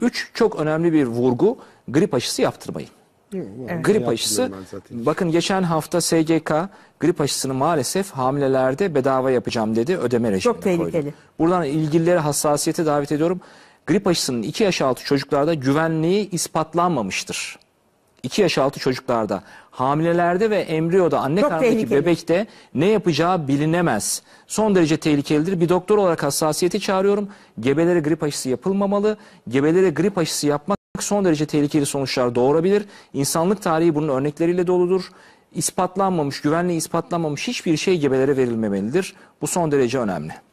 Üç, çok önemli bir vurgu grip aşısı yaptırmayın. Evet. Grip aşısı bakın geçen hafta SGK grip aşısını maalesef hamilelerde bedava yapacağım dedi ödeme rejimine Çok tehlikeli. Koydu. Buradan ilgililere hassasiyete davet ediyorum. Grip aşısının 2 yaş altı çocuklarda güvenliği ispatlanmamıştır. 2 yaş altı çocuklarda, hamilelerde ve embriyoda anne Çok karnındaki tehlikeli. bebekte ne yapacağı bilinemez. Son derece tehlikelidir. Bir doktor olarak hassasiyeti çağırıyorum. Gebelere grip aşısı yapılmamalı. Gebelere grip aşısı yapmak son derece tehlikeli sonuçlar doğurabilir. İnsanlık tarihi bunun örnekleriyle doludur. İspatlanmamış, güvenli ispatlanmamış hiçbir şey gebelere verilmemelidir. Bu son derece önemli.